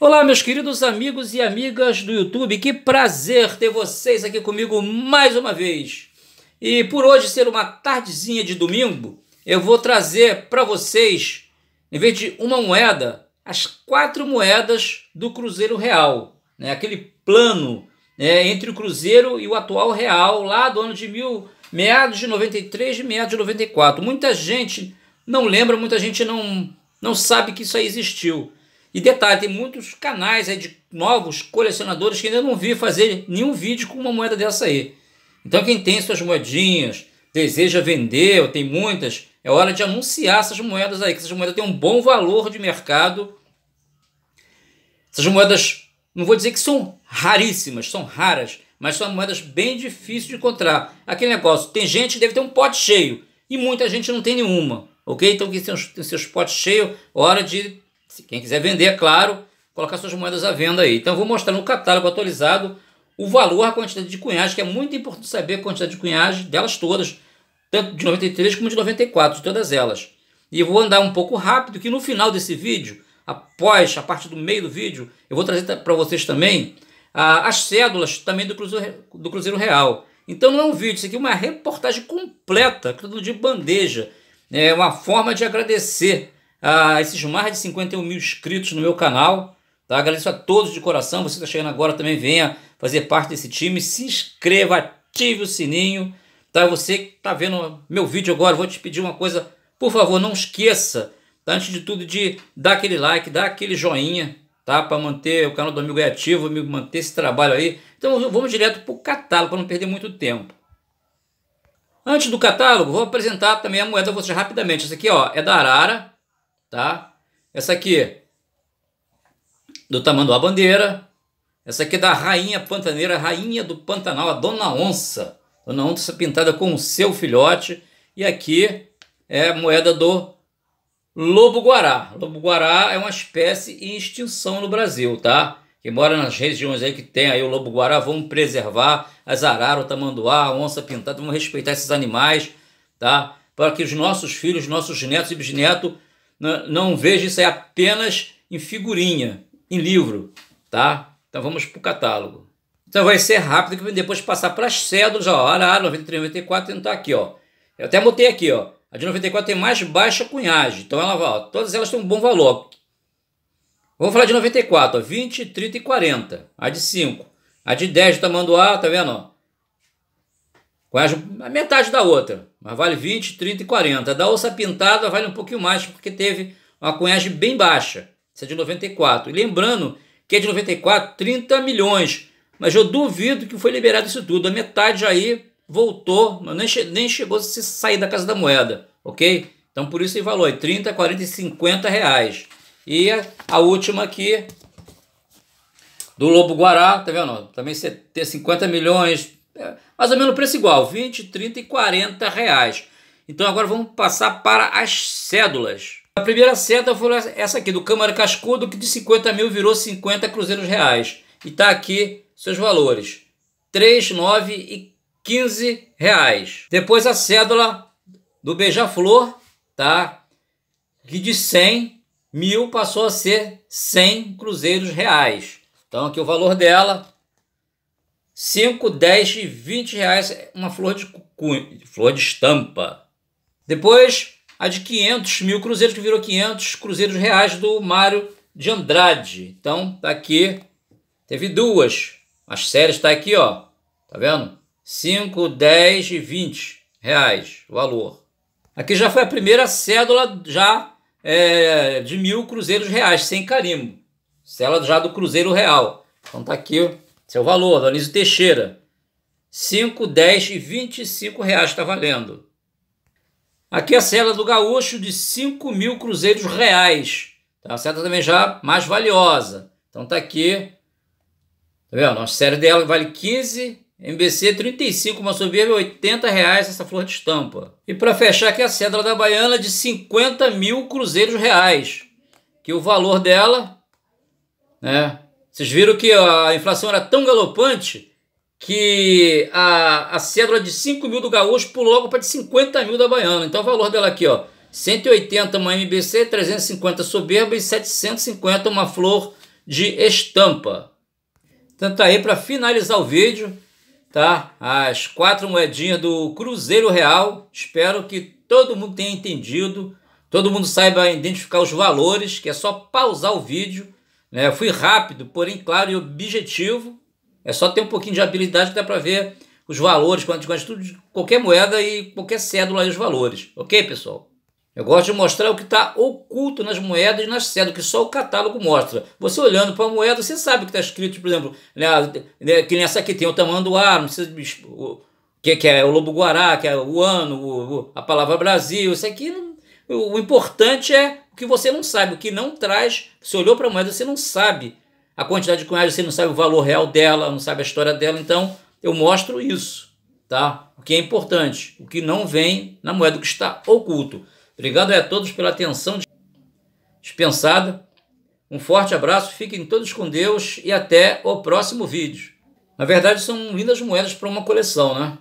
Olá, meus queridos amigos e amigas do YouTube, que prazer ter vocês aqui comigo mais uma vez. E por hoje ser uma tardezinha de domingo, eu vou trazer para vocês, em vez de uma moeda, as quatro moedas do Cruzeiro Real, né? aquele plano né, entre o Cruzeiro e o atual Real, lá do ano de mil, meados de 93 e meados de 94. Muita gente não lembra, muita gente não, não sabe que isso aí existiu. E detalhe, tem muitos canais aí de novos colecionadores que ainda não vi fazer nenhum vídeo com uma moeda dessa aí. Então quem tem suas moedinhas, deseja vender, ou tem muitas, é hora de anunciar essas moedas aí, que essas moedas têm um bom valor de mercado. Essas moedas, não vou dizer que são raríssimas, são raras, mas são moedas bem difíceis de encontrar. Aquele negócio, tem gente que deve ter um pote cheio, e muita gente não tem nenhuma, ok? Então quem tem seus, tem seus potes cheios, hora de se quem quiser vender, é claro, colocar suas moedas à venda aí. Então eu vou mostrar no catálogo atualizado o valor, a quantidade de cunhagem, que é muito importante saber a quantidade de cunhagem delas todas, tanto de 93 como de 94, de todas elas. E eu vou andar um pouco rápido, que no final desse vídeo, após a parte do meio do vídeo, eu vou trazer para vocês também ah, as cédulas também do Cruzeiro, do Cruzeiro Real. Então não é um vídeo, isso aqui é uma reportagem completa, tudo de bandeja. É uma forma de agradecer a ah, esses mais de 51 mil inscritos no meu canal. Tá? Agradeço a todos de coração. Você que está chegando agora também venha fazer parte desse time. Se inscreva, ative o sininho. Tá? Você que está vendo meu vídeo agora, vou te pedir uma coisa. Por favor, não esqueça, tá? antes de tudo, de dar aquele like, dar aquele joinha. Tá? Para manter o canal do Amigo é ativo, manter esse trabalho aí. Então vamos direto para o catálogo, para não perder muito tempo. Antes do catálogo, vou apresentar também a moeda a vocês rapidamente. Essa aqui ó, é da Arara, tá? Essa aqui do Tamanduá Bandeira. Essa aqui é da Rainha Pantaneira, Rainha do Pantanal, a Dona Onça. Dona Onça é pintada com o seu filhote. E aqui é moeda do lobo-guará. Lobo-guará é uma espécie em extinção no Brasil, tá? Que mora nas regiões aí que tem aí o lobo-guará, vamos preservar as araras, o tamanduá, a onça pintada, vamos respeitar esses animais, tá? Para que os nossos filhos, nossos netos e bisnetos não, não isso aí apenas em figurinha, em livro, tá? Então vamos para o catálogo. Então vai ser rápido que depois passar para as cédulas, ó, a área 93, 94, tentar aqui, ó. Eu até botei aqui, ó. A de 94 tem mais baixa cunhagem, então ela ó, todas elas têm um bom valor. Vamos falar de 94, ó, 20, 30 e 40. A de 5. A de 10 do tamanho do A, tá vendo? Ó? Quase a metade da outra, mas vale 20, 30 e 40. da ossa pintada vale um pouquinho mais, porque teve uma cunhagem bem baixa. Isso é de 94. E lembrando que é de 94, 30 milhões. Mas eu duvido que foi liberado isso tudo. A metade aí voltou, nem, che nem chegou a se sair da casa da moeda, ok? Então por isso em valor 30, 40 e 50 reais. E a última aqui do Lobo Guará, tá vendo? Também ter 50 milhões, mais ou menos o preço igual, 20, 30 e 40 reais. Então agora vamos passar para as cédulas. A primeira cédula foi essa aqui, do Câmara Cascudo, que de 50 mil virou 50 cruzeiros reais. E está aqui seus valores, 3, 9 e 15 reais. Depois a cédula do Beija-Flor, tá? Que de 100 mil passou a ser 100 cruzeiros reais. Então aqui o valor dela, 5, 10 e 20 reais uma flor de cunho, flor de estampa. Depois, a de 500 mil cruzeiros, que virou 500 cruzeiros reais do Mário de Andrade. Então, tá aqui. Teve duas. As séries tá aqui, ó. Tá vendo? 5, 10 e 20 reais o valor. Aqui já foi a primeira cédula já é, de mil cruzeiros reais, sem carimbo. Cédula já do Cruzeiro Real. Então tá aqui ó. Seu valor, Dionísio Teixeira. 5, 10 e 25 reais está valendo. Aqui a cela do gaúcho de 5 mil cruzeiros reais. Tá? A seta também já mais valiosa. Então tá aqui. Tá vendo? Nossa série dela vale 15, MBC 35, uma soberba 80 reais essa flor de estampa. E para fechar aqui a cédula da Baiana de 50 mil cruzeiros reais. Que o valor dela, né? Vocês viram que a inflação era tão galopante que a, a cédula de 5 mil do Gaúcho pulou logo para de 50 mil da Baiana. Então o valor dela aqui, ó, 180 uma MBC, 350 soberba e 750 uma flor de estampa. Então tá aí para finalizar o vídeo, tá? As quatro moedinhas do Cruzeiro Real. Espero que todo mundo tenha entendido, todo mundo saiba identificar os valores, que é só pausar o vídeo né? Eu fui rápido, porém claro e objetivo. É só ter um pouquinho de habilidade que dá para ver os valores, quanto de tudo, de qualquer moeda e qualquer cédula e os valores. Ok, pessoal? Eu gosto de mostrar o que está oculto nas moedas e nas cédulas, que só o catálogo mostra. Você olhando para a moeda, você sabe que está escrito, por exemplo, né, né que nessa aqui tem o tamanho do ar, não precisa o, que, que é o lobo guará, que é o ano, o, a palavra Brasil. Isso aqui, o, o importante é que você não sabe, o que não traz. Você olhou para a moeda, você não sabe a quantidade de cunhagem, você não sabe o valor real dela, não sabe a história dela. Então, eu mostro isso, tá? O que é importante, o que não vem na moeda, o que está oculto. Obrigado a todos pela atenção dispensada. Um forte abraço, fiquem todos com Deus e até o próximo vídeo. Na verdade, são lindas moedas para uma coleção, né?